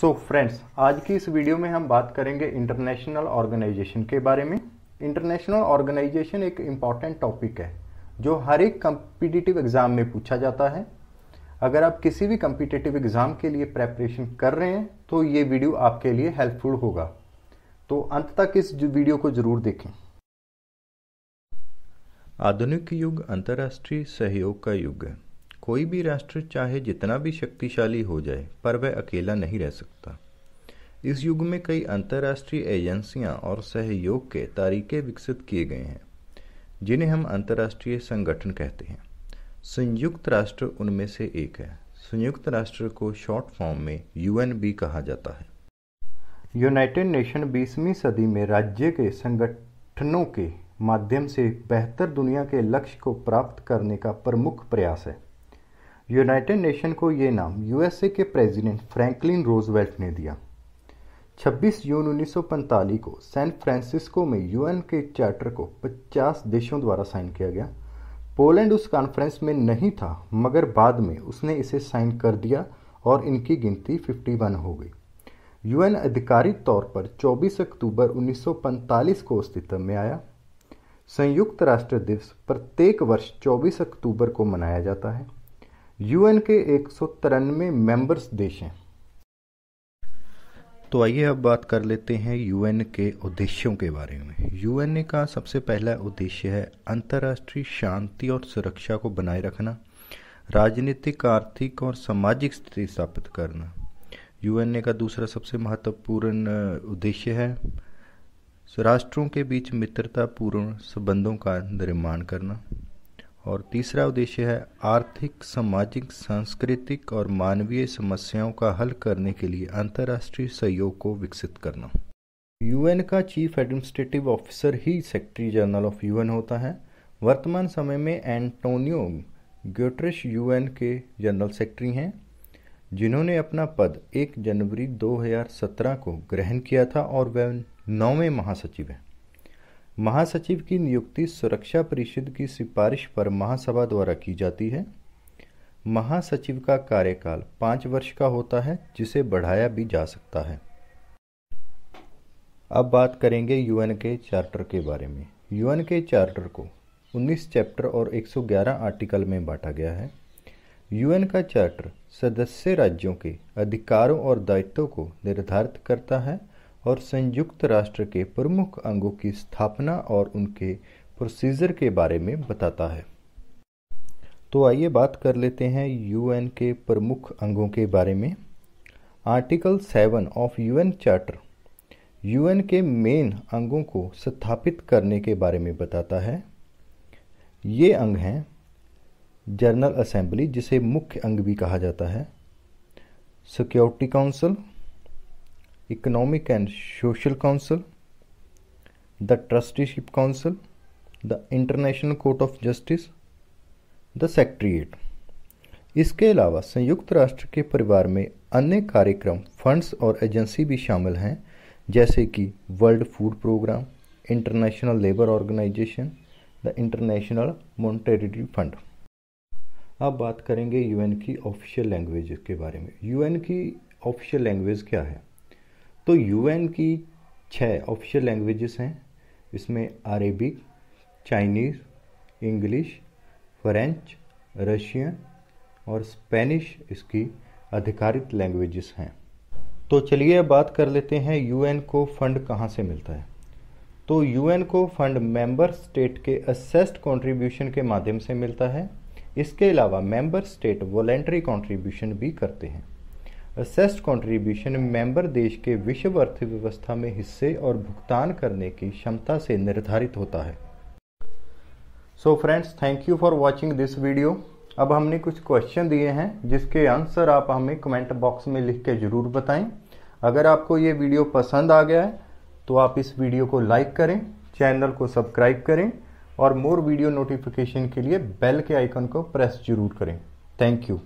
सो so friends आज की इस वीडियो में हम बात करेंगे इंटरनेशनल ऑर्गेनाइजेशन के बारे में इंटरनेशनल ऑर्गेनाइजेशन एक इम्पॉर्टेंट टॉपिक है जो हर एक कम्पिटिटिव एग्ज़ाम में पूछा जाता है अगर आप किसी भी कम्पिटिटिव एग्ज़ाम के लिए प्रेपरेशन कर रहे हैं तो ये वीडियो आपके लिए हेल्पफुल होगा तो अंत तक इस वीडियो को ज़रूर देखें आधुनिक युग अंतर्राष्ट्रीय सहयोग का युग है कोई भी राष्ट्र चाहे जितना भी शक्तिशाली हो जाए पर वह अकेला नहीं रह सकता इस युग में कई अंतर्राष्ट्रीय एजेंसियां और सहयोग के तरीके विकसित किए गए हैं जिन्हें हम अंतर्राष्ट्रीय संगठन कहते हैं संयुक्त राष्ट्र उनमें से एक है संयुक्त राष्ट्र को शॉर्ट फॉर्म में यूएन भी कहा जाता है यूनाइटेड नेशन 20वीं सदी में राज्य के संगठनों के माध्यम से बेहतर दुनिया के लक्ष्य को प्राप्त करने का प्रमुख प्रयास है यूनाइटेड नेशन को ये नाम यूएसए के प्रेसिडेंट फ्रैंकलिन रोजवेल्ट ने दिया 26 जून 1945 को सैन फ्रांसिस्को में यूएन के चार्टर को 50 देशों द्वारा साइन किया गया पोलैंड उस कॉन्फ्रेंस में नहीं था मगर बाद में उसने इसे साइन कर दिया और इनकी गिनती 51 हो गई यूएन आधिकारिक तौर पर 24 अक्टूबर 1945 को अस्तित्व में आया संयुक्त राष्ट्र दिवस प्रत्येक वर्ष 24 अक्टूबर को मनाया जाता है यूएन के एक सौ तिरानवे मेंबर्स देश हैं तो आइए अब बात कर लेते हैं यूएन के उद्देश्यों के बारे में यूएन का सबसे पहला उद्देश्य है अंतर्राष्ट्रीय शांति और सुरक्षा को बनाए रखना राजनीतिक आर्थिक और सामाजिक स्थिति स्थापित करना यूएन का दूसरा सबसे महत्वपूर्ण उद्देश्य है राष्ट्रों के बीच मित्रतापूर्ण संबंधों का निर्माण करना और तीसरा उद्देश्य है आर्थिक सामाजिक सांस्कृतिक और मानवीय समस्याओं का हल करने के लिए अंतर्राष्ट्रीय सहयोग को विकसित करना यूएन का चीफ एडमिनिस्ट्रेटिव ऑफिसर ही सेक्रेटरी जनरल ऑफ यूएन होता है वर्तमान समय में एंटोनियो ग्योट्रिश यूएन के जनरल सेक्रेटरी हैं जिन्होंने अपना पद 1 जनवरी 2017 को ग्रहण किया था और वह नौवें महासचिव हैं महासचिव की नियुक्ति सुरक्षा परिषद की सिफारिश पर महासभा द्वारा की जाती है महासचिव का कार्यकाल पाँच वर्ष का होता है जिसे बढ़ाया भी जा सकता है अब बात करेंगे यूएन के चार्टर के बारे में यूएन के चार्टर को 19 चैप्टर और 111 आर्टिकल में बांटा गया है यूएन का चार्टर सदस्य राज्यों के अधिकारों और दायित्वों को निर्धारित करता है और संयुक्त राष्ट्र के प्रमुख अंगों की स्थापना और उनके प्रोसीजर के बारे में बताता है तो आइए बात कर लेते हैं यूएन के प्रमुख अंगों के बारे में article seven of UN charter UN के मेन अंगों को स्थापित करने के बारे में बताता है ये अंग हैं जनरल असेंबली जिसे मुख्य अंग भी कहा जाता है security council Economic and social council the trusteeship council the international court of justice the secretariat इसके अलावा संयुक्त राष्ट्र के परिवार में अन्य कार्यक्रम फंड्स और एजेंसी भी शामिल हैं जैसे कि world food programme international labour organisation the international monetary fund अब बात करेंगे यूएन की ऑफिशियल लैंग्वेज के बारे में यूएन की ऑफिशियल लैंग्वेज क्या है तो यूएन की छः ऑफिशियल लैंग्वेजेस हैं इसमें Arabic Chinese English French Russian और स्पेनिश इसकी आधिकारिक लैंग्वेजेस हैं तो चलिए बात कर लेते हैं यूएन को फंड कहाँ से मिलता है तो यूएन को फंड मेंबर स्टेट के असेस्ड कंट्रीब्यूशन के माध्यम से मिलता है इसके अलावा मेंबर स्टेट वॉलेंट्री कंट्रीब्यूशन भी करते हैं असेस्ड कंट्रीब्यूशन मेंबर देश के विश्व अर्थव्यवस्था में हिस्से और भुगतान करने की क्षमता से निर्धारित होता है so friends thank you for watching this video अब हमने कुछ क्वेश्चन दिए हैं जिसके आंसर आप हमें कमेंट बॉक्स में लिख के ज़रूर बताएं अगर आपको ये वीडियो पसंद आ गया है तो आप इस वीडियो को लाइक करें चैनल को सब्सक्राइब करें और मोर वीडियो नोटिफिकेशन के लिए बेल के आइकन को प्रेस जरूर करें थैंक यू